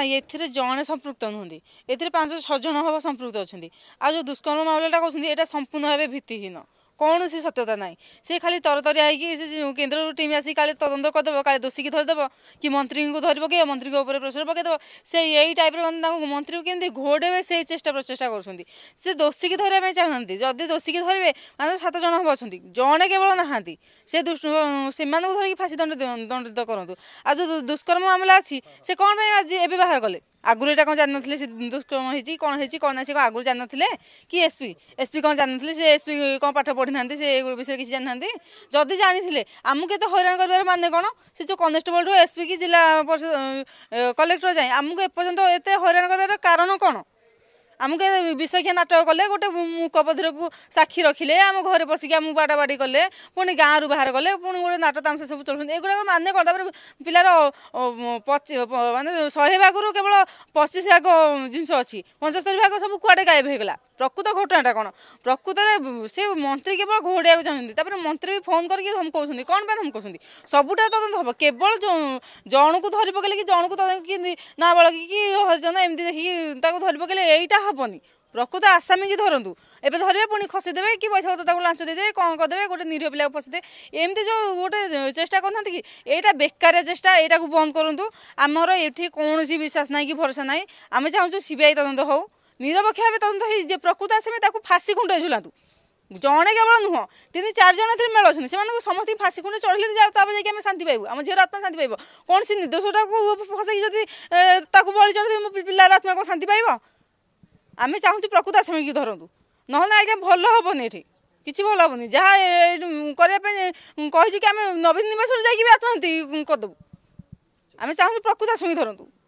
ଏଥିରେ ଜଣେ ସମ୍ପୃକ୍ତ ନୁହନ୍ତି ଏଥିରେ ପାଞ୍ଚ ଛଅ ଜଣ ହବ ସମ୍ପୃକ୍ତ ଅଛନ୍ତି ଆଉ ଯେଉଁ ଦୁଷ୍କର୍ମ ମାମଲାଟା କହୁଛନ୍ତି ଏଇଟା ସମ୍ପୂର୍ଣ୍ଣ ଭାବେ ଭିତ୍ତିହୀନ କୌଣସି ସତ୍ୟତା ନାହିଁ ସେ ଖାଲି ତରତରିଆ ହେଇକି ସେ କେନ୍ଦ୍ରରୁ ଟିମ୍ ଆସିକି କାଳେ ତଦନ୍ତ କରିଦେବ କାଳେ ଦୋଷୀକି ଧରିଦେବ କି ମନ୍ତ୍ରୀଙ୍କୁ ଧରି ପକାଇବ ମନ୍ତ୍ରୀଙ୍କ ଉପରେ ପ୍ରେସର ପକାଇଦେବ ସେ ଏଇ ଟାଇପ୍ର ମାନେ ତାଙ୍କୁ ମନ୍ତ୍ରୀକୁ କେମିତି ଘୋଡ଼େଇବେ ସେଇ ଚେଷ୍ଟା ପ୍ରଚେଷ୍ଟା କରୁଛନ୍ତି ସେ ଦୋଷୀକି ଧରିବା ପାଇଁ ଚାହୁଁନାହାନ୍ତି ଯଦି ଦୋଷୀକି ଧରିବେ ପାଞ୍ଚ ସାତ ଜଣ ହେବ ଅଛନ୍ତି ଜଣେ କେବଳ ନାହାନ୍ତି ସେ ସେମାନଙ୍କୁ ଧରିକି ଫାଶୀ ଦଣ୍ଡ ଦଣ୍ଡିତ କରନ୍ତୁ ଆଉ ଯେଉଁ ଦୁଷ୍କର୍ମ ମାମଲା ଅଛି ସେ କ'ଣ ପାଇଁ ଆଜି ଏବେ ବାହାର କଲେ ଆଗରୁ ଏଇଟା କ'ଣ ଜାଣିନଥିଲେ ସେ ଦୁଷ୍କର୍ମ ହେଇଛି କ'ଣ ହେଇଛି କ'ଣ ନାହିଁ ସେ କ'ଣ ଆଗରୁ ଜାଣିନଥିଲେ କି ଏସ୍ପି ଏସ୍ପି କ'ଣ ଜାଣିନଥିଲେ ସେ ଏସ୍ପି କ'ଣ ପାଠ ପଢ଼ିଥାନ୍ତି ସେ ବିଷୟରେ କିଛି ଜାଣିଥାନ୍ତି ଯଦି ଜାଣିଥିଲେ ଆମକୁ ଏତେ ହଇରାଣ କରିବାର ମାନେ କ'ଣ ସେ ଯେଉଁ କନେଷ୍ଟବଳଠୁ ଏସ୍ପି କି ଜିଲ୍ଲା ପରିଷଦ କଲେକ୍ଟର ଯାଏଁ ଆମକୁ ଏପର୍ଯ୍ୟନ୍ତ ଏତେ ହଇରାଣ କରିବାର କାରଣ କ'ଣ ଆମକୁ ବିଷଖିଆ ନାଟକ କଲେ ଗୋଟେ ମୁକବଧିରକୁ ସାକ୍ଷୀ ରଖିଲେ ଆମ ଘରେ ପଶିକି ଆମକୁ ବାଡ଼ାବାଡ଼ି କଲେ ପୁଣି ଗାଁରୁ ବାହାର କଲେ ପୁଣି ଗୋଟେ ନାଟ ତାମସେ ସବୁ ଚଳୁଛନ୍ତି ଏଗୁଡ଼ାକ ମାନେ କ'ଣ ତା'ପରେ ପିଲାର ପଚି ମାନେ ଶହେ ଭାଗରୁ କେବଳ ପଚିଶ ଭାଗ ଜିନିଷ ଅଛି ପଞ୍ଚସ୍ତରୀ ଭାଗ ସବୁ କୁଆଡ଼େ ଗାଏବ ହୋଇଗଲା প্রকৃত ঘটনাটা কোণ প্রকৃতরে সে মন্ত্রী কেবল ঘোড়াইବାକୁ ଚାହୁଁଛନ୍ତି ତାପରେ ମନ୍ତ୍ରୀ ବି ଫୋନ୍ କରିକି ଧମକାଉଛନ୍ତି କ'ଣ ପାଇଁ ଧମକାଉଛନ୍ତି ସବୁଟା ତଦନ୍ତ ହେବ କେବଳ ଜଣକୁ ଧରି ପକେଇଲେ କି ଜଣକୁ କି ନାବାଳକି କି ହରିଜନ ଏମିତି ଦେଖିକି ତାକୁ ଧରି ପକେଇଲେ ଏଇଟା ହେବନି ପ୍ରକୃତ ଆସାମୀକି ଧରନ୍ତୁ ଏବେ ଧରିବେ ପୁଣି ଖସିଦେବେ କି ପଇସା ପତ୍ର ତାକୁ ଲାଞ୍ଚ ଦେଇଦେବେ କ'ଣ କରିଦେବେ ଗୋଟେ ନିରୀହ ପିଲାକୁ ଫସିଦେବେ ଏମିତି ଯେଉଁ ଗୋଟେ ଚେଷ୍ଟା କରୁନାହାନ୍ତି କି ଏଇଟା ବେକାରିଆ ଚେଷ୍ଟା ଏଇଟାକୁ ବନ୍ଦ କରନ୍ତୁ ଆମର ଏଠି କୌଣସି ବିଶ୍ୱାସ ନାହିଁ କି ଭରସା ନାହିଁ ଆମେ ଚାହୁଁଛୁ ସି ବି ଆଇ ତଦନ୍ତ ହେଉ নিরপেক্ষ ভাবে তদন্ত হয়ে যে প্রকৃত আসামি তাকে ফাঁসি খুঁটে ঝুলাতু জনে কেবল নুহ তিন চারজন এর মেল অনেক সে সমস্ত ফাঁসি খুঁটে চড়াইলে তারপরে যাই আমি শান্তি পাইবু আমার ঝিওর আত্মা শান্তি পাইব কোণ সে নির্দোষটা ফসাই যদি তাকে বলি চড়ে মো পিলার আত্মা কোথাও শান্তি পাইব আমি চাহুছি প্রকৃত আসামি কি ধরতু নহলে আজ্ঞা ভাল হবনি এটি কিছু ভাল হবনি যা করা কি আমি নবীন নিবাস যাই আত্মহত্যা করেদেবু আমি চাহুছি প্রকৃত আসামি ধরতু